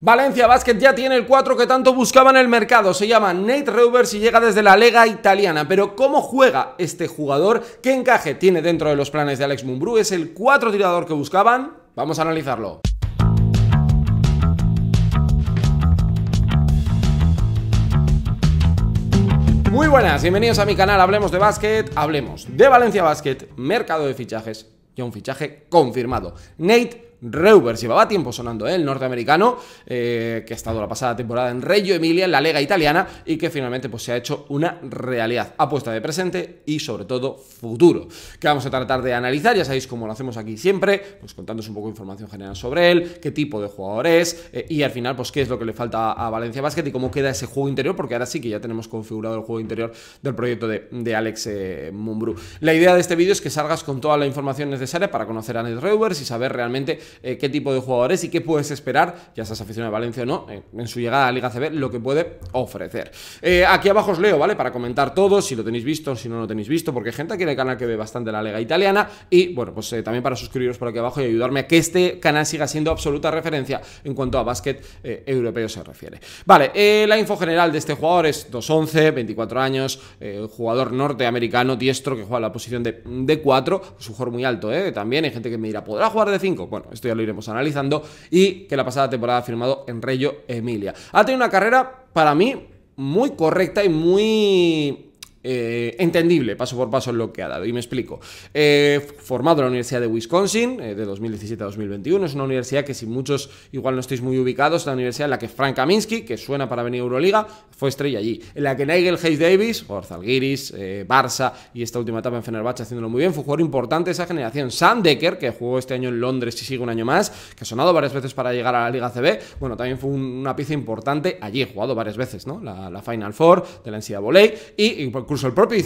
Valencia Basket ya tiene el 4 que tanto buscaba en el mercado. Se llama Nate Reuvers y llega desde la Lega Italiana. Pero ¿cómo juega este jugador? ¿Qué encaje tiene dentro de los planes de Alex Mumbrú? ¿Es el 4 tirador que buscaban? Vamos a analizarlo. Muy buenas, bienvenidos a mi canal Hablemos de Básquet. Hablemos de Valencia Basket, mercado de fichajes y un fichaje confirmado. Nate Reuber. Llevaba tiempo sonando, ¿eh? el norteamericano, eh, que ha estado la pasada temporada en Reggio Emilia, en la Lega Italiana, y que finalmente pues, se ha hecho una realidad. Apuesta de presente y sobre todo futuro. Que vamos a tratar de analizar, ya sabéis cómo lo hacemos aquí siempre, pues contándoos un poco de información general sobre él, qué tipo de jugador es, eh, y al final, pues qué es lo que le falta a Valencia Basket y cómo queda ese juego interior, porque ahora sí que ya tenemos configurado el juego interior del proyecto de, Alex Mumbrú. La idea de este vídeo es que salgas con toda la información necesaria para conocer a Ned Reubers y saber realmente eh, qué tipo de jugadores y qué puedes esperar, ya seas aficionado a Valencia o no, eh, en su llegada a la Liga CB, lo que puede ofrecer. Eh, aquí abajo os leo, ¿vale? Para comentar todo, si lo tenéis visto, si no lo tenéis visto, porque hay gente aquí en el canal que ve bastante la Liga Italiana y, bueno, pues también para suscribiros por aquí abajo y ayudarme a que este canal siga siendo absoluta referencia en cuanto a básquet europeo se refiere. Vale, la info general de este jugador es 2'11, 24 años, jugador norteamericano, diestro, que juega la posición de, de 4, es un jugador muy alto, ¿eh? También hay gente que me dirá, ¿podrá jugar de 5? Bueno, esto ya lo iremos analizando, y que la pasada temporada ha firmado en Reyo Emilia. Ha tenido una carrera, para mí, muy correcta y muy... Eh, entendible paso por paso en lo que ha dado. Y me explico. Eh, formado en la Universidad de Wisconsin eh, de 2017 a 2021, es una universidad que si muchos igual no estáis muy ubicados, es la universidad en la que Frank Kaminsky, que suena para venir a Euroliga, fue estrella allí. En la que Nigel Hayes Davis, Orzal eh, Barça y esta última etapa en Fenerbahce haciéndolo muy bien, fue jugador importante de esa generación. Sam que jugó este año en Londres y sigue un año más, que ha sonado varias veces para llegar a la Liga CB, bueno, también fue una pieza importante allí, he jugado varias veces, ¿no? La, Final Four de la NCAA y incluso el propio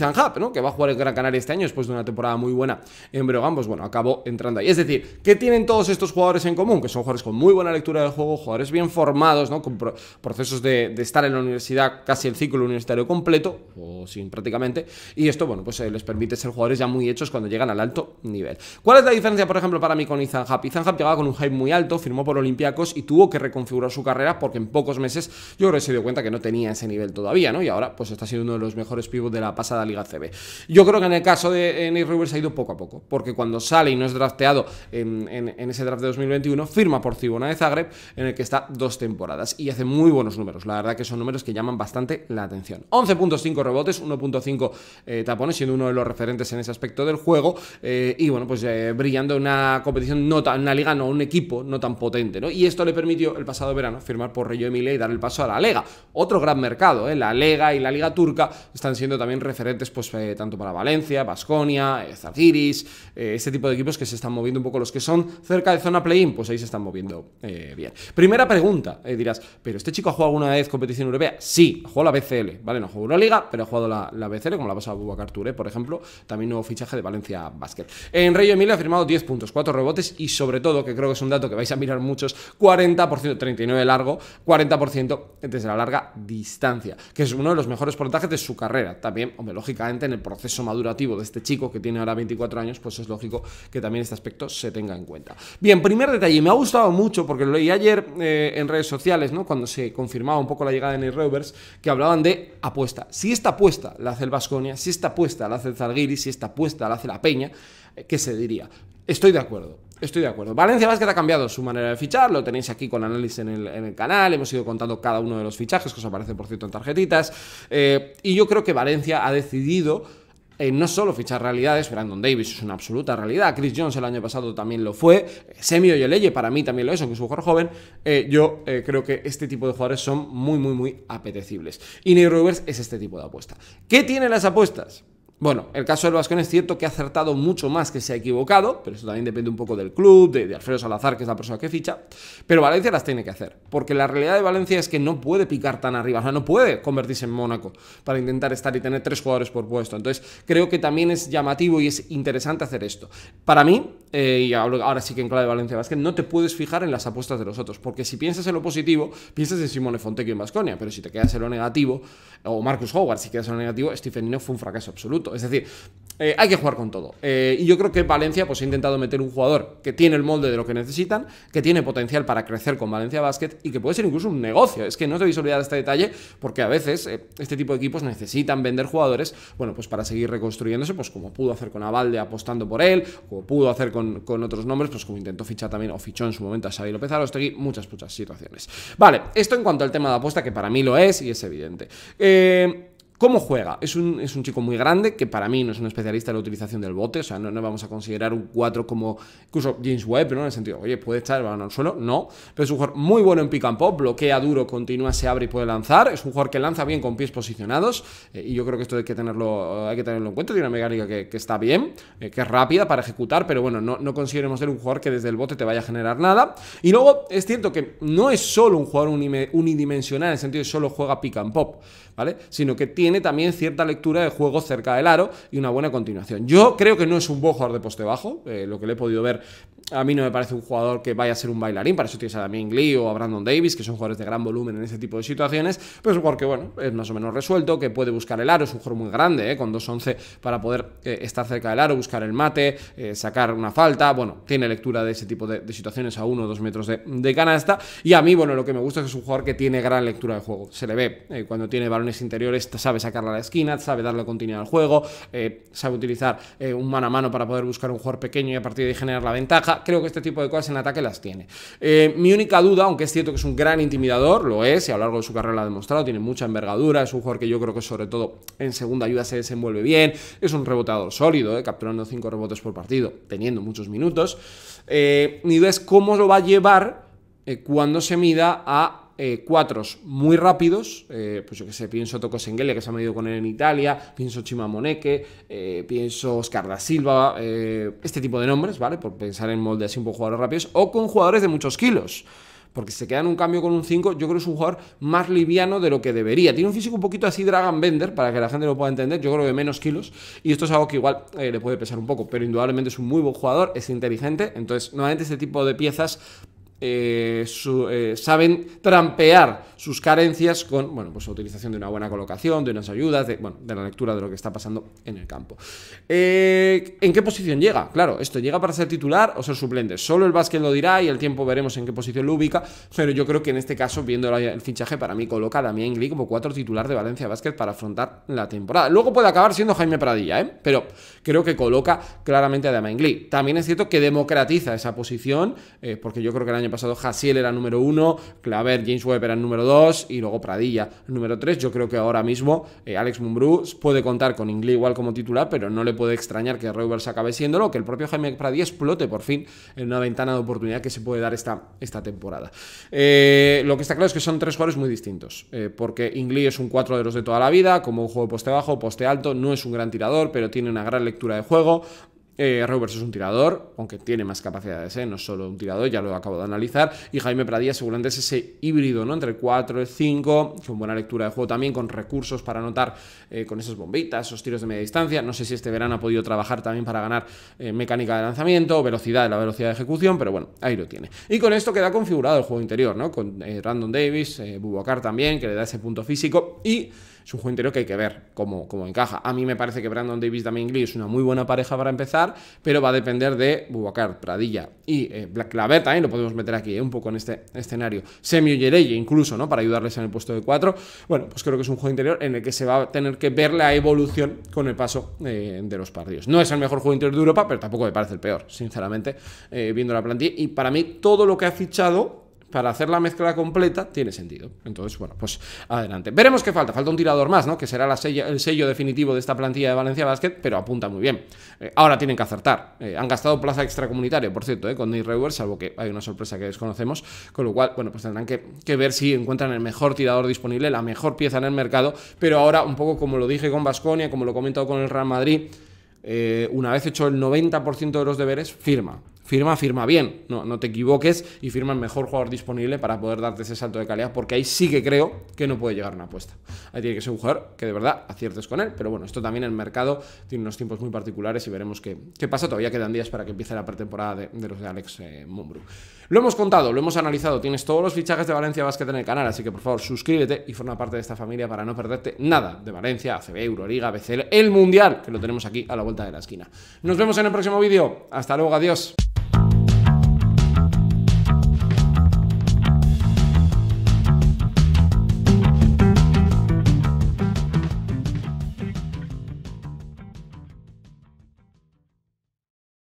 que va a jugar en Gran Canaria este año después de una temporada muy buena en Breogán, pues bueno, acabó entrando ahí. Es decir, ¿qué tienen todos estos jugadores en común? Que son jugadores con muy buena lectura de juego, jugadores bien formados, ¿no? Con procesos de, estar en la universidad casi el ciclo universitario completo, o sin prácticamente, y esto, bueno, pues eh, les permite ser jugadores ya muy hechos cuando llegan al alto nivel. ¿Cuál es la diferencia, por ejemplo, para mí con Ethan Hub? Ethan Hub llegaba con un hype muy alto, firmó por Olympiacos y tuvo que reconfigurar su carrera porque en pocos meses yo creo que se dio cuenta que no tenía ese nivel todavía, ¿no? Y ahora, pues está siendo uno de los mejores pivots de la pasada Liga CB. Yo creo que en el caso de eh, Nick Rivers ha ido poco a poco, porque cuando sale y no es drafteado en, ese draft de 2021, firma por Cibona de Zagreb, en el que está dos temporadas y hace muy buenos números. La verdad que son números que llaman bastante la atención. 11.5 rebotes, 1.5 eh, tapones, siendo uno de los referentes en ese aspecto del juego. Eh, y bueno, pues brillando una competición, no tan, una liga, no un equipo no tan potente, ¿no? Y esto le permitió el pasado verano firmar por Rayo emile y dar el paso a la Lega. Otro gran mercado, La Lega y la Liga Turca están siendo también referentes pues eh, tanto para Valencia, Basconia, eh, eh, este tipo de equipos que se están moviendo un poco los que son cerca de zona play-in, pues ahí se están moviendo eh, bien. Primera pregunta, dirás, ¿pero este chico ha jugado alguna vez competición europea? Sí, jugó la BCL, ¿vale? No jugó una liga, pero ha jugado la, BCL, como la pasó Bubacar Touré, por ejemplo, también nuevo fichaje de Valencia Basket. En de Emilio ha firmado 10 puntos, 4 rebotes y sobre todo, que creo que es un dato que vais a mirar muchos, 40%, 39 largo, 40% desde la larga distancia, que es uno de los mejores porcentajes de su carrera. También, hombre, en el proceso madurativo de este chico que tiene ahora 24 años, pues es lógico que también este aspecto se tenga en cuenta. Bien, primer detalle, me ha gustado mucho porque lo leí ayer eh, en redes sociales, ¿no? Cuando se confirmaba un poco la llegada de Ney Rovers, que hablaban de apuesta. Si esta apuesta la hace el Vasconia, si esta apuesta la hace el si esta apuesta la hace la Peña, eh, ¿qué se diría? Estoy de acuerdo. Estoy de acuerdo. Valencia Basket ha cambiado su manera de fichar, lo tenéis aquí con análisis en el, canal, hemos ido contando cada uno de los fichajes que os aparece por cierto, en tarjetitas. Eh, y yo creo que Valencia ha decidido eh, no solo fichar realidades, Brandon Davis es una absoluta realidad, Chris Jones el año pasado también lo fue, Semio Yeleye para mí también lo es, aunque es un jugador joven, eh, yo creo que este tipo de jugadores son muy, muy, muy apetecibles. Y Ney Rovers es este tipo de apuesta. ¿Qué tienen las apuestas? Bueno, el caso del Vascón es cierto que ha acertado mucho más que se ha equivocado, pero eso también depende un poco del club, de, Alfredo Salazar, que es la persona que ficha. Pero Valencia las tiene que hacer, porque la realidad de Valencia es que no puede picar tan arriba, o sea, no puede convertirse en Mónaco para intentar estar y tener tres jugadores por puesto. Entonces, creo que también es llamativo y es interesante hacer esto. Para mí, eh, y ahora sí que en clave de Valencia Vázquez, no te puedes fijar en las apuestas de los otros, porque si piensas en lo positivo, piensas en Simone Fontecchio en Vasconia, pero si te quedas en lo negativo, o Marcus Howard, si quedas en lo negativo, Stephen Nino fue un fracaso absoluto. Es decir, eh, hay que jugar con todo. Eh, y yo creo que Valencia pues, ha intentado meter un jugador que tiene el molde de lo que necesitan, que tiene potencial para crecer con Valencia Basket y que puede ser incluso un negocio. Es que no os debéis olvidar este detalle porque a veces eh, este tipo de equipos necesitan vender jugadores, bueno, pues para seguir reconstruyéndose, pues como pudo hacer con Avalde apostando por él, como pudo hacer con, con otros nombres, pues como intentó fichar también o fichó en su momento a Xavi López Arostegui, muchas, muchas situaciones. Vale, esto en cuanto al tema de apuesta que para mí lo es y es evidente. Eh... ¿Cómo juega? Es un, es un, chico muy grande, que para mí no es un especialista en la utilización del bote, o sea, no, no vamos a considerar un 4 como incluso James Webb, ¿no? En el sentido, oye, puede estar el balón al suelo, no, pero es un jugador muy bueno en pick and pop, bloquea duro, continúa, se abre y puede lanzar, es un jugador que lanza bien con pies posicionados, eh, y yo creo que esto hay que tenerlo, hay que tenerlo en cuenta, tiene una mecánica que, está bien, eh, que es rápida para ejecutar, pero bueno, no, no consideremos ser un jugador que desde el bote te vaya a generar nada, y luego es cierto que no es solo un jugador unidimensional, en el sentido de solo juega pick and pop, ¿vale? Sino que tiene también cierta lectura de juego cerca del aro y una buena continuación. Yo creo que no es un buen jugador de poste bajo, eh, lo que le he podido ver a mí no me parece un jugador que vaya a ser un bailarín, para eso tienes a Damien Glee o a Brandon Davis, que son jugadores de gran volumen en ese tipo de situaciones, pues es un jugador que, bueno, es más o menos resuelto, que puede buscar el aro, es un jugador muy grande, eh, con 2-11 para poder eh, estar cerca del aro, buscar el mate, sacar una falta, bueno, tiene lectura de ese tipo de, situaciones a 1 o 2 metros de, de, canasta, y a mí, bueno, lo que me gusta es que es un jugador que tiene gran lectura de juego, se le ve cuando tiene balones interiores, sabes sacarla a la esquina, sabe darle continuidad al juego, eh, sabe utilizar eh, un mano a mano para poder buscar un jugador pequeño y a partir de ahí generar la ventaja. Creo que este tipo de cosas en ataque las tiene. Eh, mi única duda, aunque es cierto que es un gran intimidador, lo es y a lo largo de su carrera lo ha demostrado, tiene mucha envergadura, es un jugador que yo creo que sobre todo en segunda ayuda se desenvuelve bien, es un rebotador sólido, capturando 5 rebotes por partido, teniendo muchos minutos. mi duda es cómo lo va a llevar cuando se mida a Cuatro eh, cuatros muy rápidos, eh, pues yo que sé, pienso Tocos Senghelia, que se ha medido con él en Italia, pienso Chimamoneque, eh, pienso Oscar da Silva, este tipo de nombres, ¿vale? Por pensar en molde así un poco jugadores rápidos, o con jugadores de muchos kilos. Porque se queda en un cambio con un 5, yo creo que es un jugador más liviano de lo que debería. Tiene un físico un poquito así Dragon Bender, para que la gente lo pueda entender, yo creo que menos kilos. Y esto es algo que igual le puede pesar un poco, pero indudablemente es un muy buen jugador, es inteligente. Entonces, nuevamente este tipo de piezas eh, eh, saben trampear sus carencias con bueno, pues, la utilización de una buena colocación, de unas ayudas, de, la lectura de lo que está pasando en el campo. Eh, ¿En qué posición llega? Claro, esto llega para ser titular o ser suplente. Solo el básquet lo dirá y el tiempo veremos en qué posición lo ubica, pero yo creo que en este caso, viendo el fichaje, para mí coloca a Damián Glee como cuatro titular de Valencia Básquet para afrontar la temporada. Luego puede acabar siendo Jaime Pradilla, ¿eh? pero creo que coloca claramente a Damián Glee. También es cierto que democratiza esa posición, porque yo creo que el año pasado Hasiel era número uno, Claver, James Webb era número dos y luego Pradilla número tres. Yo creo que ahora mismo eh, Alex Mumbrú puede contar con Inglés igual como titular, pero no le puede extrañar que Roberts acabe lo que el propio Jaime Pradilla explote por fin en una ventana de oportunidad que se puede dar esta, esta temporada. Eh, lo que está claro es que son tres jugadores muy distintos, eh, porque Inglés es un cuatro de los de toda la vida, como un juego poste bajo, poste alto, no es un gran tirador, pero tiene una gran lectura de juego, eh, es un tirador, aunque tiene más capacidades, ¿eh? no solo un tirador, ya lo acabo de analizar. Y Jaime Pradía seguramente es ese híbrido, ¿no? Entre el 4 y el 5, con buena lectura de juego también, con recursos para anotar eh, con esas bombitas, esos tiros de media distancia. No sé si este verano ha podido trabajar también para ganar eh, mecánica de lanzamiento, velocidad, la velocidad de ejecución, pero bueno, ahí lo tiene. Y con esto queda configurado el juego interior, ¿no? Con eh, Random Davis, Bubacar también, que le da ese punto físico y es un juego interior que hay que ver cómo, encaja. A mí me parece que Brandon Davis damien Lee es una muy buena pareja para empezar, pero va a depender de Bubacar, Pradilla y eh, Black claveta y lo podemos meter aquí, eh, un poco en este escenario. Semio Yereye incluso, ¿no? Para ayudarles en el puesto de 4. Bueno, pues creo que es un juego interior en el que se va a tener que ver la evolución con el paso eh, de los partidos. No es el mejor juego interior de Europa, pero tampoco me parece el peor, sinceramente, viendo la plantilla. Y para mí todo lo que ha fichado para hacer la mezcla completa, tiene sentido. Entonces, bueno, pues adelante. Veremos qué falta. Falta un tirador más, ¿no? Que será el sello definitivo de esta plantilla de Valencia Basket, pero apunta muy bien. Eh, ahora tienen que acertar. Eh, han gastado plaza extracomunitaria, por cierto, eh, con Ney Reuer, salvo que hay una sorpresa que desconocemos. Con lo cual, bueno, pues tendrán que, que, ver si encuentran el mejor tirador disponible, la mejor pieza en el mercado. Pero ahora, un poco como lo dije con Vasconia, como lo he comentado con el Real Madrid. Eh, una vez hecho el 90% de los deberes, firma. Firma, firma bien, no, no te equivoques y firma el mejor jugador disponible para poder darte ese salto de calidad, porque ahí sí que creo que no puede llegar una apuesta. Ahí tiene que ser un jugador que de verdad aciertes con él. Pero bueno, esto también el mercado tiene unos tiempos muy particulares y veremos qué, qué pasa. Todavía quedan días para que empiece la pretemporada de, los de Alex eh, Lo hemos contado, lo hemos analizado. Tienes todos los fichajes de Valencia Basket en el canal, así que por favor suscríbete y forma parte de esta familia para no perderte nada de Valencia, ACB, Euroliga, BCL, el Mundial, que lo tenemos aquí a la vuelta de la esquina. Nos vemos en el próximo vídeo. Hasta luego, adiós.